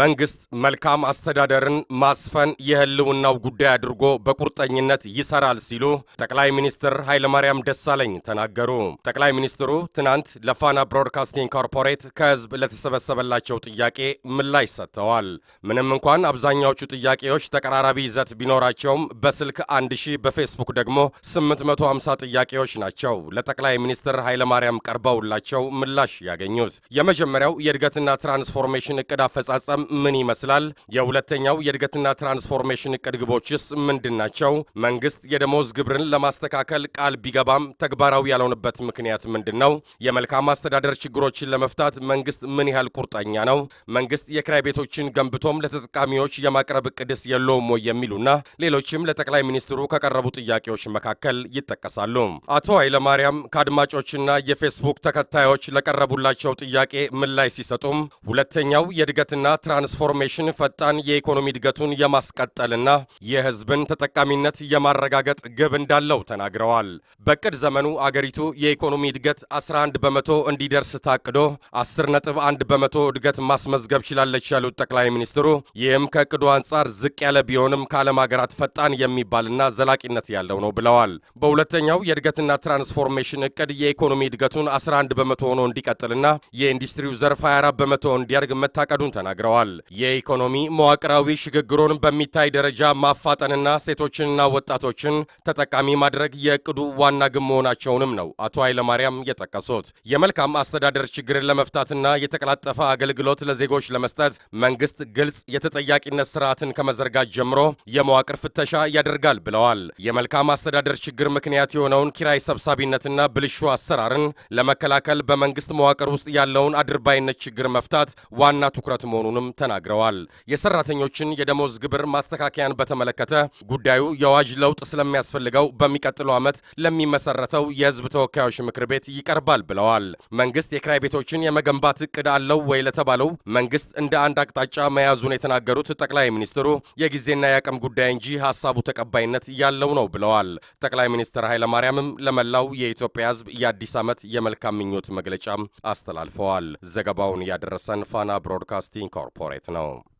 መንግስት መልካም አስተዳደርን ማስፈን የህልውናው ጉዳይ አድርጎ በቁርጠኝነት ይሰራል ሲሉ ጠቅላይ ሚኒስትር ኃይለማርያም ደሳለኝ ተናገሩ። ጠቅላይ ሚኒስትሩ ትናንት ለፋና ብሮድካስቲንግ ኮርፖሬት ከህዝብ ለተሰበሰበላቸው ጥያቄ ምላሽ ሰጥተዋል። ምንም እንኳን አብዛኛዎቹ ጥያቄዎች ተቀራራቢ ይዘት ቢኖራቸውም በስልክ 1000 በፌስቡክ ደግሞ 850 ጥያቄዎች ናቸው ለጠቅላይ ሚኒስትር ኃይለማርያም ቀርበውላቸው ምላሽ ያገኙት። የመጀመሪያው የእድገትና ትራንስፎርሜሽን እቅድ አፈጻጸም አፈጻጸም ምን ይመስላል? የሁለተኛው የእድገትና ትራንስፎርሜሽን እቅድ ግቦችስ ምንድን ናቸው? መንግስት የደሞዝ ግብርን ለማስተካከል ቃል ቢገባም ተግባራዊ ያልሆነበት ምክንያት ምንድን ነው? የመልካም አስተዳደር ችግሮችን ለመፍታት መንግስት ምን ያህል ቁርጠኛ ነው? መንግስት የክራይ ቤቶችን ገንብቶም ለተጠቃሚዎች የማቅረብ እቅድስ የለውም ወይ? የሚሉና ሌሎችም ለጠቅላይ ሚኒስትሩ ከቀረቡ ጥያቄዎች መካከል ይጠቀሳሉ። አቶ ኃይለማርያም ከአድማጮችና የፌስቡክ ተከታዮች ለቀረቡላቸው ጥያቄ ምላሽ ሲሰጡም ሁለተኛው የእድገትና ትራንስፎርሜሽን ፈጣን የኢኮኖሚ እድገቱን የማስቀጠልና የህዝብን ተጠቃሚነት የማረጋገጥ ግብ እንዳለው ተናግረዋል። በቅድ ዘመኑ አገሪቱ የኢኮኖሚ እድገት 11 በመቶ እንዲደርስ ታቅዶ 10.1 በመቶ እድገት ማስመዝገብ ችላለች ያሉት ጠቅላይ ሚኒስትሩ ይህም ከእቅዱ አንጻር ዝቅ ያለ ቢሆንም ከዓለም ሀገራት ፈጣን የሚባልና ዘላቂነት ያለው ነው ብለዋል። በሁለተኛው የእድገትና ትራንስፎርሜሽን እቅድ የኢኮኖሚ እድገቱን 11 በመቶ ሆኖ እንዲቀጥልና የኢንዱስትሪው ዘርፍ 24 በመቶ እንዲያድግ መታቀዱን ተናግረዋል። ተናግረዋል። የኢኮኖሚ መዋቅራዊ ሽግግሩን በሚታይ ደረጃ ማፋጠንና ሴቶችንና ወጣቶችን ተጠቃሚ ማድረግ የእቅዱ ዋና ግብ መሆናቸውንም ነው አቶ ኃይለማርያም የጠቀሱት። የመልካም አስተዳደር ችግርን ለመፍታትና የተቀላጠፈ አገልግሎት ለዜጎች ለመስጠት መንግስት ግልጽ የተጠያቂነት ስርዓትን ከመዘርጋት ጀምሮ የመዋቅር ፍተሻ ያደርጋል ብለዋል። የመልካም አስተዳደር ችግር ምክንያት የሆነውን ኪራይ ሰብሳቢነትና ብልሹ አሰራርን ለመከላከል በመንግስት መዋቅር ውስጥ ያለውን አድርባይነት ችግር መፍታት ዋና ትኩረት መሆኑንም መሆኑንም ተናግረዋል። የሰራተኞችን የደሞዝ ግብር ማስተካከያን በተመለከተ ጉዳዩ የአዋጅ ለውጥ ስለሚያስፈልገው በሚቀጥለው ዓመት ለሚመሰረተው የህዝብ ተወካዮች ምክር ቤት ይቀርባል ብለዋል። መንግስት የክራይ ቤቶችን የመገንባት እቅድ አለው ወይ ለተባለው መንግስት እንደ አንድ አቅጣጫ መያዙን የተናገሩት ጠቅላይ ሚኒስትሩ የጊዜና የአቅም ጉዳይ እንጂ ሀሳቡ ተቀባይነት ያለው ነው ብለዋል። ጠቅላይ ሚኒስትር ኃይለማርያምም ለመላው የኢትዮጵያ ህዝብ የአዲስ ዓመት የመልካም ምኞት መግለጫም አስተላልፈዋል። ዘገባውን ያደረሰን ፋና ብሮድካስቲንግ ኮርፖ poreit sanomaan.